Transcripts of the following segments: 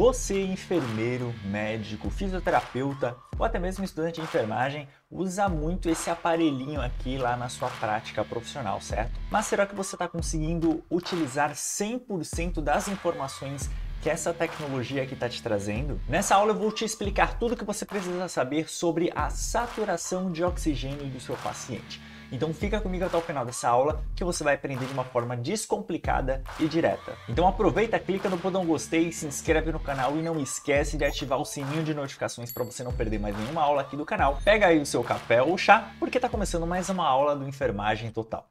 Você, enfermeiro, médico, fisioterapeuta ou até mesmo estudante de enfermagem, usa muito esse aparelhinho aqui lá na sua prática profissional, certo? Mas será que você está conseguindo utilizar 100% das informações que essa tecnologia que está te trazendo? Nessa aula eu vou te explicar tudo o que você precisa saber sobre a saturação de oxigênio do seu paciente. Então fica comigo até o final dessa aula que você vai aprender de uma forma descomplicada e direta. Então aproveita, clica no botão gostei, se inscreve no canal e não esquece de ativar o sininho de notificações para você não perder mais nenhuma aula aqui do canal. Pega aí o seu café ou chá, porque está começando mais uma aula do Enfermagem Total.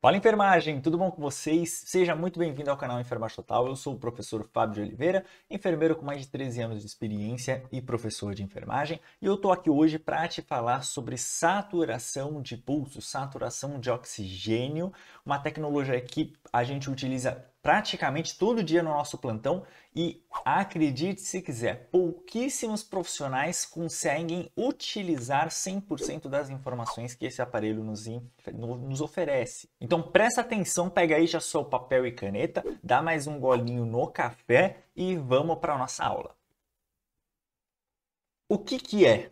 Fala enfermagem, tudo bom com vocês? Seja muito bem-vindo ao canal Enfermagem Total. Eu sou o professor Fábio de Oliveira, enfermeiro com mais de 13 anos de experiência e professor de enfermagem, e eu tô aqui hoje para te falar sobre saturação de pulso, saturação de oxigênio, uma tecnologia que a gente utiliza praticamente todo dia no nosso plantão e acredite se quiser, pouquíssimos profissionais conseguem utilizar 100% das informações que esse aparelho nos, nos oferece. Então presta atenção, pega aí já seu papel e caneta, dá mais um golinho no café e vamos para a nossa aula. O que, que é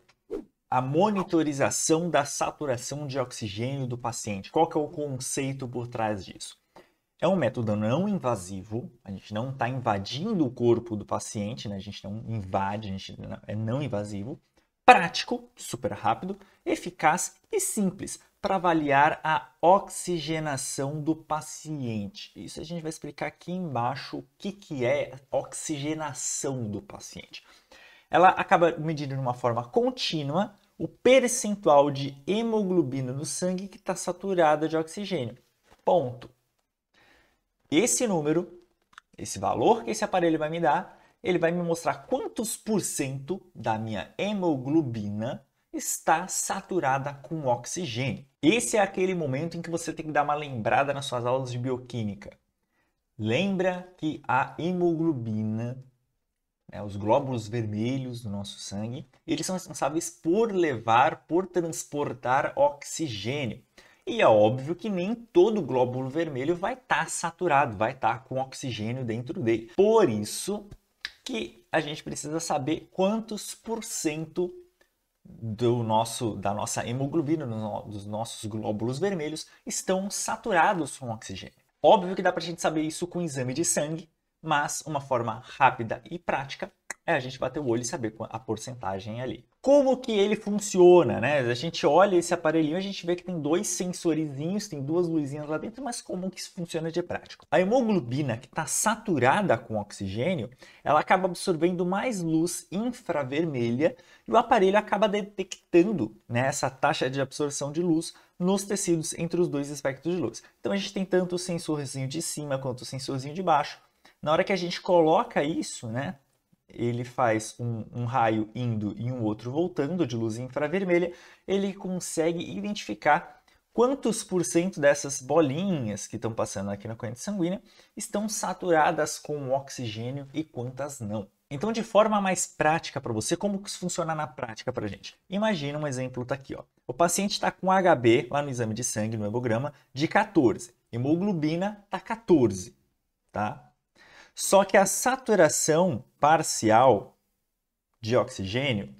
a monitorização da saturação de oxigênio do paciente? Qual que é o conceito por trás disso? É um método não invasivo, a gente não está invadindo o corpo do paciente, né? a gente não invade, a gente não, é não invasivo, prático, super rápido, eficaz e simples para avaliar a oxigenação do paciente. Isso a gente vai explicar aqui embaixo o que, que é oxigenação do paciente. Ela acaba medindo de uma forma contínua o percentual de hemoglobina no sangue que está saturada de oxigênio. Ponto. Esse número, esse valor que esse aparelho vai me dar, ele vai me mostrar quantos por cento da minha hemoglobina está saturada com oxigênio. Esse é aquele momento em que você tem que dar uma lembrada nas suas aulas de bioquímica. Lembra que a hemoglobina, né, os glóbulos vermelhos do nosso sangue, eles são responsáveis por levar, por transportar oxigênio. E é óbvio que nem todo glóbulo vermelho vai estar tá saturado, vai estar tá com oxigênio dentro dele. Por isso que a gente precisa saber quantos por cento do nosso, da nossa hemoglobina, dos nossos glóbulos vermelhos, estão saturados com oxigênio. Óbvio que dá para a gente saber isso com um exame de sangue, mas uma forma rápida e prática é a gente bater o olho e saber a porcentagem ali. Como que ele funciona, né? A gente olha esse aparelhinho, a gente vê que tem dois sensorizinhos, tem duas luzinhas lá dentro, mas como que isso funciona de prático? A hemoglobina que está saturada com oxigênio, ela acaba absorvendo mais luz infravermelha e o aparelho acaba detectando né, essa taxa de absorção de luz nos tecidos entre os dois espectros de luz. Então a gente tem tanto o sensorzinho de cima quanto o sensorzinho de baixo. Na hora que a gente coloca isso, né, ele faz um, um, raio indo e um outro voltando de luz infravermelha, ele consegue identificar quantos por cento dessas bolinhas que estão passando aqui na corrente sanguínea estão saturadas com oxigênio e quantas não. Então, de forma mais prática para você, como isso funciona na prática para a gente? Imagina um exemplo está aqui, ó. O paciente está com HB lá no exame de sangue, no hemograma, de 14. Hemoglobina tá 14, tá? Só que a saturação parcial de oxigênio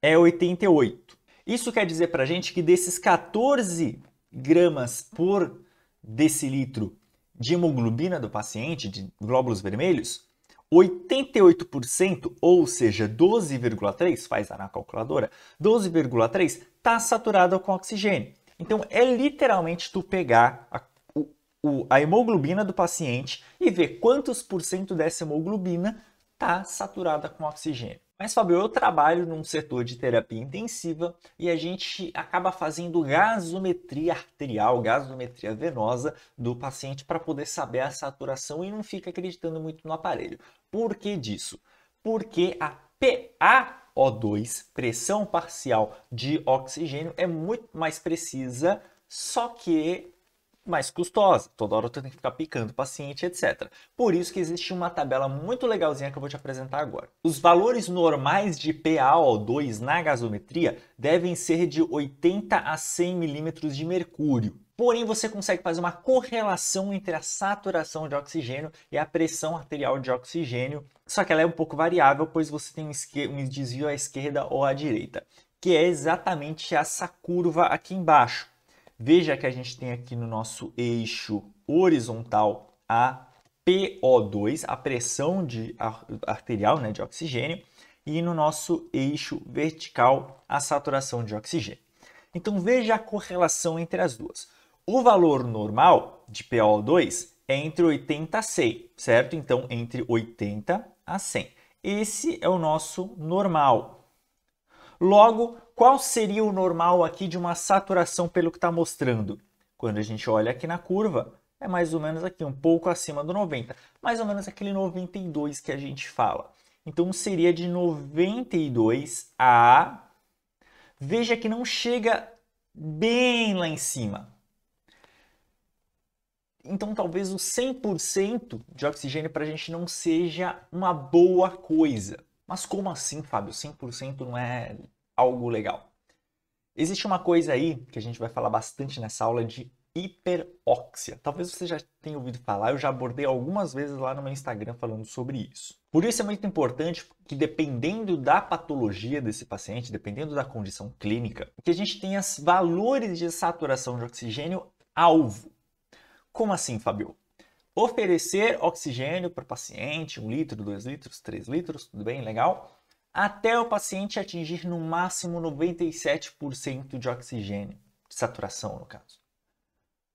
é 88. Isso quer dizer para a gente que desses 14 gramas por decilitro de hemoglobina do paciente, de glóbulos vermelhos, 88%, ou seja, 12,3, faz na calculadora, 12,3 está saturado com oxigênio. Então é literalmente tu pegar a o, a hemoglobina do paciente e ver quantos por cento dessa hemoglobina está saturada com oxigênio. Mas, Fabio, eu trabalho num setor de terapia intensiva e a gente acaba fazendo gasometria arterial, gasometria venosa do paciente para poder saber a saturação e não fica acreditando muito no aparelho. Por que disso? Porque a PaO2, pressão parcial de oxigênio, é muito mais precisa, só que mais custosa. Toda hora tu tem que ficar picando o paciente, etc. Por isso que existe uma tabela muito legalzinha que eu vou te apresentar agora. Os valores normais de PaO2 na gasometria devem ser de 80 a 100 milímetros de mercúrio. Porém, você consegue fazer uma correlação entre a saturação de oxigênio e a pressão arterial de oxigênio, só que ela é um pouco variável, pois você tem um desvio à esquerda ou à direita, que é exatamente essa curva aqui embaixo. Veja que a gente tem aqui no nosso eixo horizontal a PO2, a pressão de arterial né, de oxigênio, e no nosso eixo vertical a saturação de oxigênio. Então veja a correlação entre as duas. O valor normal de PO2 é entre 80 a 100, certo? Então entre 80 a 100. Esse é o nosso normal. Logo, qual seria o normal aqui de uma saturação pelo que está mostrando? Quando a gente olha aqui na curva, é mais ou menos aqui, um pouco acima do 90, mais ou menos aquele 92 que a gente fala. Então seria de 92 a. Veja que não chega bem lá em cima. Então talvez o 100% de oxigênio para a gente não seja uma boa coisa. Mas como assim, Fábio? 100% não é algo legal. Existe uma coisa aí que a gente vai falar bastante nessa aula de hiperóxia. Talvez você já tenha ouvido falar, eu já abordei algumas vezes lá no meu Instagram falando sobre isso. Por isso é muito importante que dependendo da patologia desse paciente, dependendo da condição clínica, que a gente tenha valores de saturação de oxigênio alvo. Como assim, Fabio? Oferecer oxigênio para o paciente, 1 litro, 2 litros, 3 litros, tudo bem, legal? até o paciente atingir no máximo 97% de oxigênio, de saturação no caso.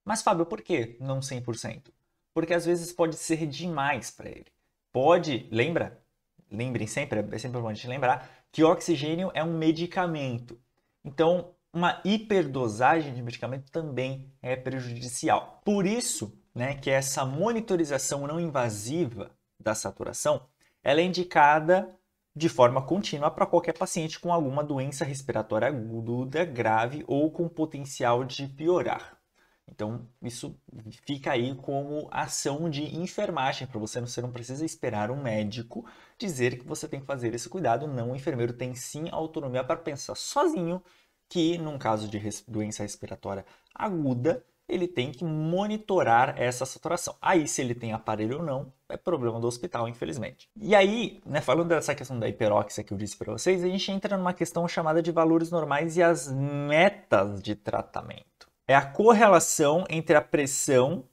Mas Fábio, por que não 100%? Porque às vezes pode ser demais para ele. Pode, lembra? Lembrem sempre, é sempre bom a gente lembrar, que oxigênio é um medicamento. Então, uma hiperdosagem de medicamento também é prejudicial. Por isso, né, que essa monitorização não invasiva da saturação, ela é indicada de forma contínua para qualquer paciente com alguma doença respiratória aguda, grave ou com potencial de piorar. Então, isso fica aí como ação de enfermagem para você. Você não precisa esperar um médico dizer que você tem que fazer esse cuidado. Não, o enfermeiro tem sim autonomia para pensar sozinho que, num caso de doença respiratória aguda, ele tem que monitorar essa saturação. Aí, se ele tem aparelho ou não, é problema do hospital, infelizmente. E aí, né, falando dessa questão da hiperóxia que eu disse para vocês, a gente entra numa questão chamada de valores normais e as metas de tratamento. É a correlação entre a pressão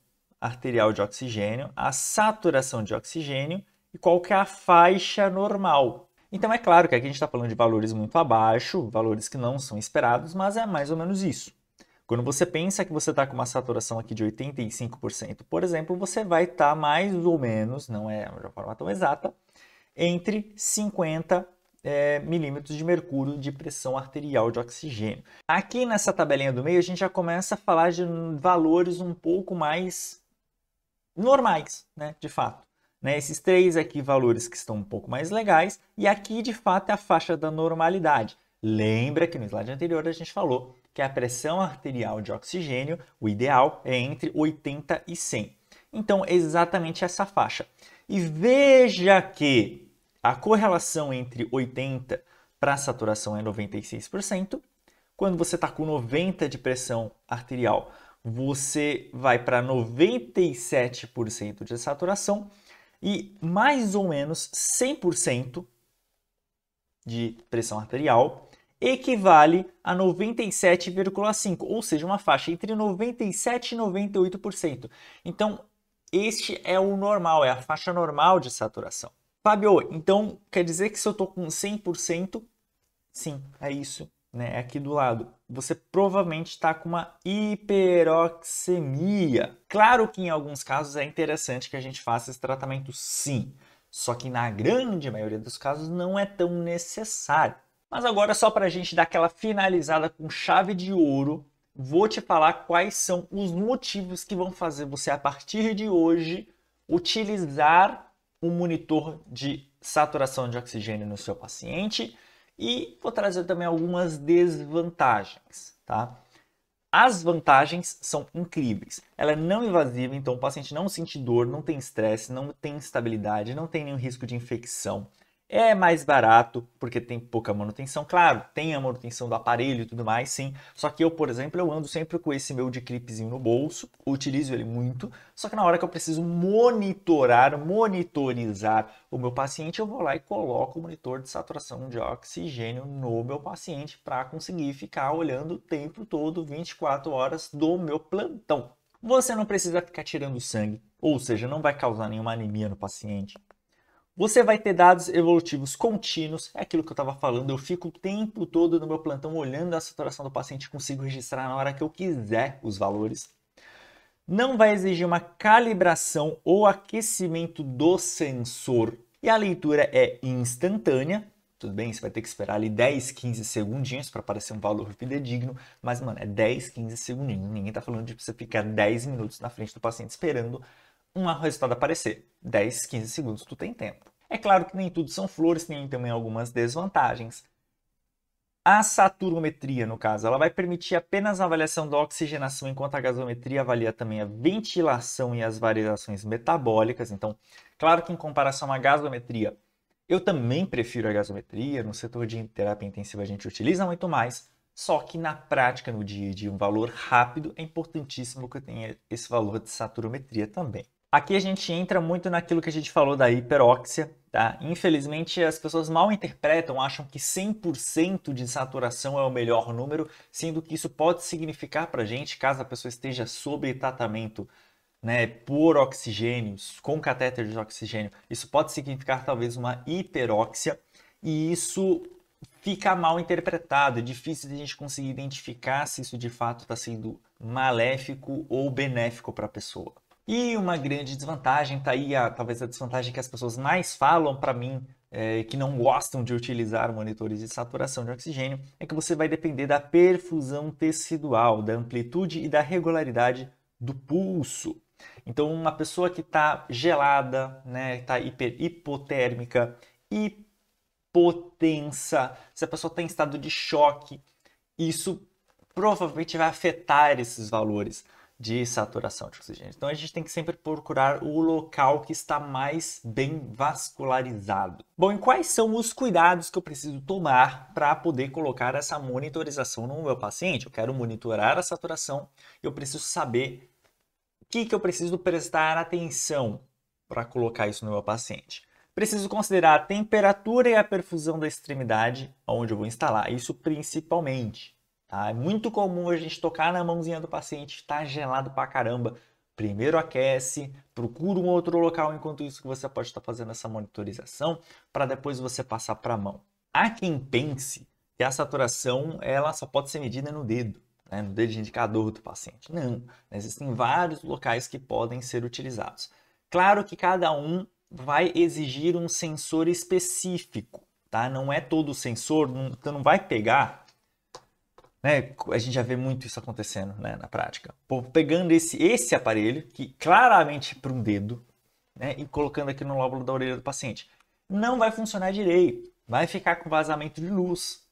arterial de oxigênio, a saturação de oxigênio e qual que é a faixa normal. Então é claro que aqui a gente está falando de valores muito abaixo, valores que não são esperados, mas é mais ou menos isso. Quando você pensa que você está com uma saturação aqui de 85%, por exemplo, você vai estar tá mais ou menos, não é uma forma tão exata, entre 50 é, eh, milímetros de mercúrio de pressão arterial de oxigênio. Aqui nessa tabelinha do meio, a gente já começa a falar de valores um pouco mais normais, né, de fato. Né, esses três aqui valores que estão um pouco mais legais, e aqui de fato é a faixa da normalidade. Lembra que no slide anterior a gente falou que é a pressão arterial de oxigênio, o ideal, é entre 80 e 100. Então, é exatamente essa faixa. E veja que a correlação entre 80 para a saturação é 96%. Quando você está com 90 de pressão arterial, você vai para 97% de saturação e mais ou menos 100% de pressão arterial equivale a 97,5%, ou seja, uma faixa entre 97% e 98%. Então, este é o normal, é a faixa normal de saturação. Fabio, então quer dizer que se eu estou com 100%, sim, é isso, né? É aqui do lado. Você provavelmente está com uma hiperoxemia. Claro que em alguns casos é interessante que a gente faça esse tratamento, sim. Só que na grande maioria dos casos não é tão necessário. Mas agora, só para a gente dar aquela finalizada com chave de ouro, vou te falar quais são os motivos que vão fazer você, a partir de hoje, utilizar um monitor de saturação de oxigênio no seu paciente e vou trazer também algumas desvantagens, tá? As vantagens são incríveis. Ela é não invasiva, então o paciente não sente dor, não tem estresse, não tem instabilidade, não tem nenhum risco de infecção. É mais barato porque tem pouca manutenção, claro, tem a manutenção do aparelho e tudo mais, sim. Só que eu, por exemplo, eu ando sempre com esse meu de clipezinho no bolso, utilizo ele muito, só que na hora que eu preciso monitorar, monitorizar o meu paciente, eu vou lá e coloco o monitor de saturação de oxigênio no meu paciente para conseguir ficar olhando o tempo todo, 24 horas do meu plantão. Você não precisa ficar tirando sangue, ou seja, não vai causar nenhuma anemia no paciente. Você vai ter dados evolutivos contínuos, é aquilo que eu estava falando, eu fico o tempo todo no meu plantão olhando a saturação do paciente, consigo registrar na hora que eu quiser os valores. Não vai exigir uma calibração ou aquecimento do sensor. E a leitura é instantânea, tudo bem, você vai ter que esperar ali 10, 15 segundinhos para aparecer um valor fidedigno, mas, mano, é 10, 15 segundinhos. Ninguém está falando de você ficar 10 minutos na frente do paciente esperando um resultado aparecer. 10, 15 segundos tu tem tempo. É claro que nem tudo são flores, tem também algumas desvantagens. A saturometria, no caso, ela vai permitir apenas a avaliação da oxigenação, enquanto a gasometria avalia também a ventilação e as variações metabólicas. Então, claro que em comparação à gasometria, eu também prefiro a gasometria. No setor de terapia intensiva a gente utiliza muito mais, só que na prática, no dia a dia, um valor rápido, é importantíssimo que eu tenha esse valor de saturometria também. Aqui a gente entra muito naquilo que a gente falou da hiperóxia, tá? Infelizmente as pessoas mal interpretam, acham que 100% de saturação é o melhor número, sendo que isso pode significar para a gente, caso a pessoa esteja sob tratamento né, por oxigênio, com catéter de oxigênio, isso pode significar talvez uma hiperóxia e isso fica mal interpretado, é difícil de a gente conseguir identificar se isso de fato está sendo maléfico ou benéfico para a pessoa. E uma grande desvantagem, tá aí a, talvez a desvantagem que as pessoas mais falam para mim, é, que não gostam de utilizar monitores de saturação de oxigênio, é que você vai depender da perfusão tecidual, da amplitude e da regularidade do pulso. Então, uma pessoa que está gelada, né, está hipotérmica, hipotensa, se a pessoa está em estado de choque, isso provavelmente vai afetar esses valores de saturação de oxigênio. Então a gente tem que sempre procurar o local que está mais bem vascularizado. Bom, e quais são os cuidados que eu preciso tomar para poder colocar essa monitorização no meu paciente? Eu quero monitorar a saturação, eu preciso saber o que, que eu preciso prestar atenção para colocar isso no meu paciente. Preciso considerar a temperatura e a perfusão da extremidade onde eu vou instalar, isso principalmente. Ah, é muito comum a gente tocar na mãozinha do paciente, está gelado pra caramba. Primeiro aquece, procura um outro local enquanto isso que você pode estar tá fazendo essa monitorização para depois você passar para a mão. Há quem pense que a saturação ela só pode ser medida no dedo, né? no dedo de indicador do paciente. Não, existem vários locais que podem ser utilizados. Claro que cada um vai exigir um sensor específico, tá? Não é todo sensor, não, você não vai pegar né? A gente já vê muito isso acontecendo né, na prática. Pô, pegando esse, esse aparelho, que claramente para um dedo, né, e colocando aqui no lóbulo da orelha do paciente. Não vai funcionar direito, vai ficar com vazamento de luz,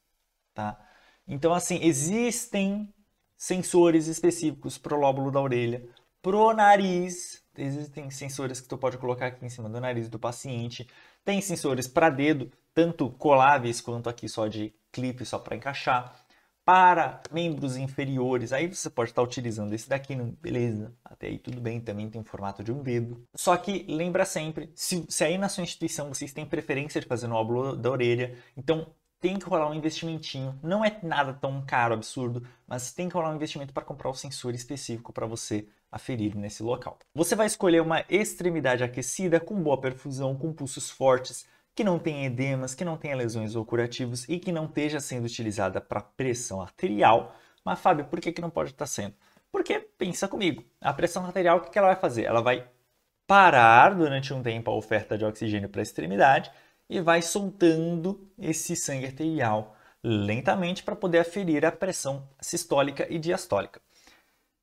tá? Então, assim, existem sensores específicos pro lóbulo da orelha, pro nariz, existem sensores que tu pode colocar aqui em cima do nariz do paciente, tem sensores para dedo, tanto coláveis quanto aqui só de clipe, só para encaixar para membros inferiores. Aí você pode estar utilizando esse daqui, né? beleza, até aí tudo bem, também tem o formato de um dedo. Só que lembra sempre, se, se aí na sua instituição vocês têm preferência de fazer no óbolo da orelha, então tem que rolar um investimentinho. Não é nada tão caro, absurdo, mas tem que rolar um investimento para comprar o um sensor específico para você aferir nesse local. Você vai escolher uma extremidade aquecida, com boa perfusão, com pulsos fortes, que não tenha edemas, que não tenha lesões ou curativos e que não esteja sendo utilizada para pressão arterial. Mas, Fábio, por que, que não pode estar tá sendo? Porque, pensa comigo, a pressão arterial, o que, que ela vai fazer? Ela vai parar durante um tempo a oferta de oxigênio para a extremidade e vai soltando esse sangue arterial lentamente para poder aferir a pressão sistólica e diastólica.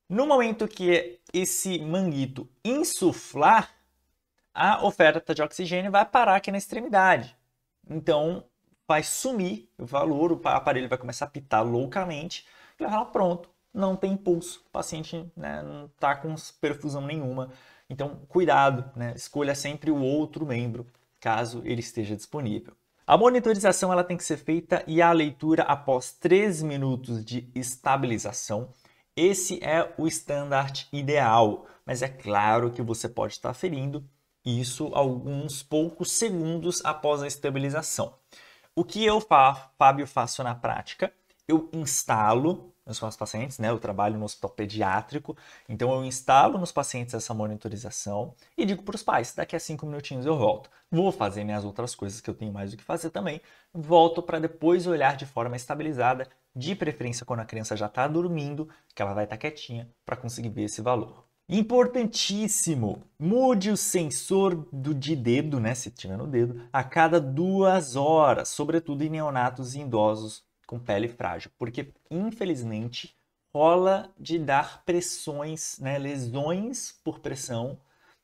No momento que esse manguito insuflar, a oferta de oxigênio vai parar aqui na extremidade. Então, vai sumir o valor, o aparelho vai começar a pitar loucamente, e vai falar, pronto, não tem pulso, o paciente né, não está com perfusão nenhuma. Então, cuidado, né? escolha sempre o outro membro, caso ele esteja disponível. A monitorização ela tem que ser feita e a leitura após 3 minutos de estabilização. Esse é o standard ideal, mas é claro que você pode estar ferindo isso alguns poucos segundos após a estabilização. O que eu, Fábio, faço na prática? Eu instalo nos meus pacientes, né? Eu trabalho no hospital pediátrico, então eu instalo nos pacientes essa monitorização e digo para os pais: daqui a cinco minutinhos eu volto. Vou fazer minhas outras coisas que eu tenho mais do que fazer também. Volto para depois olhar de forma estabilizada, de preferência quando a criança já está dormindo, que ela vai estar tá quietinha, para conseguir ver esse valor. Importantíssimo! Mude o sensor do, de dedo, né, se tiver no dedo, a cada duas horas, sobretudo em neonatos e idosos com pele frágil, porque infelizmente rola de dar pressões, né, lesões por pressão,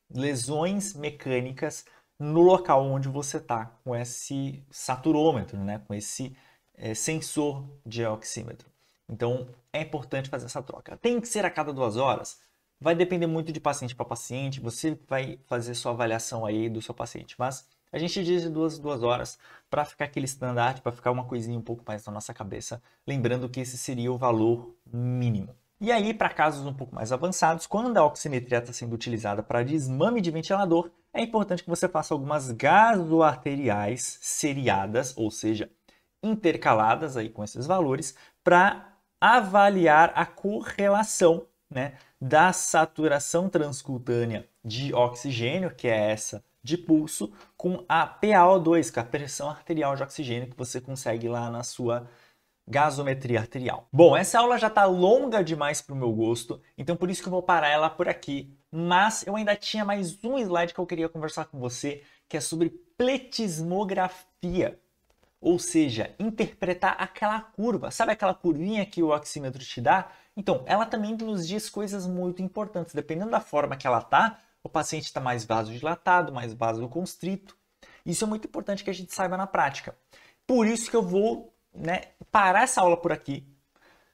lesões mecânicas no local onde você está com esse saturômetro, né, com esse é, sensor de oxímetro. Então é importante fazer essa troca. Tem que ser a cada duas horas? Vai depender muito de paciente para paciente, você vai fazer sua avaliação aí do seu paciente, mas a gente diz de duas, duas horas para ficar aquele standard, para ficar uma coisinha um pouco mais na nossa cabeça, lembrando que esse seria o valor mínimo. E aí, para casos um pouco mais avançados, quando a oximetria está sendo utilizada para desmame de ventilador, é importante que você faça algumas gasoarteriais seriadas, ou seja, intercaladas aí com esses valores, para avaliar a correlação né, da saturação transcutânea de oxigênio, que é essa de pulso, com a PaO2, que é a pressão arterial de oxigênio que você consegue lá na sua gasometria arterial. Bom, essa aula já está longa demais para o meu gosto, então por isso que eu vou parar ela por aqui. Mas eu ainda tinha mais um slide que eu queria conversar com você, que é sobre pletismografia, ou seja, interpretar aquela curva. Sabe aquela curvinha que o oxímetro te dá? Então, ela também nos diz coisas muito importantes. Dependendo da forma que ela tá, o paciente está mais vasodilatado, mais vasoconstrito. Isso é muito importante que a gente saiba na prática. Por isso que eu vou né, parar essa aula por aqui.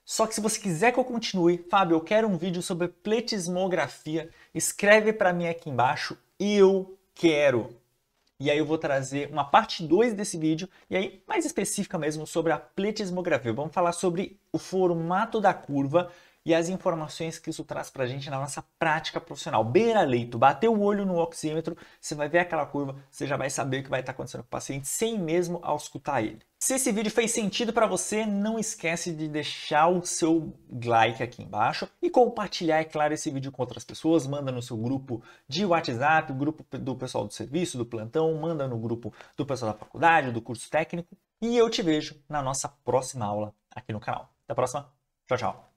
Só que se você quiser que eu continue, Fábio, eu quero um vídeo sobre pletismografia, escreve para mim aqui embaixo. Eu quero. E aí eu vou trazer uma parte 2 desse vídeo, e aí mais específica mesmo sobre a pletismografia. Vamos falar sobre o formato da curva e as informações que isso traz para a gente na nossa prática profissional. Beira-leito, bateu o olho no oxímetro, você vai ver aquela curva, você já vai saber o que vai estar tá acontecendo com o paciente sem mesmo auscultar ele. Se esse vídeo fez sentido para você, não esquece de deixar o seu like aqui embaixo e compartilhar, é claro, esse vídeo com outras pessoas. Manda no seu grupo de WhatsApp, grupo do pessoal do serviço, do plantão, manda no grupo do pessoal da faculdade, do curso técnico. E eu te vejo na nossa próxima aula aqui no canal. Até a próxima. Tchau, tchau.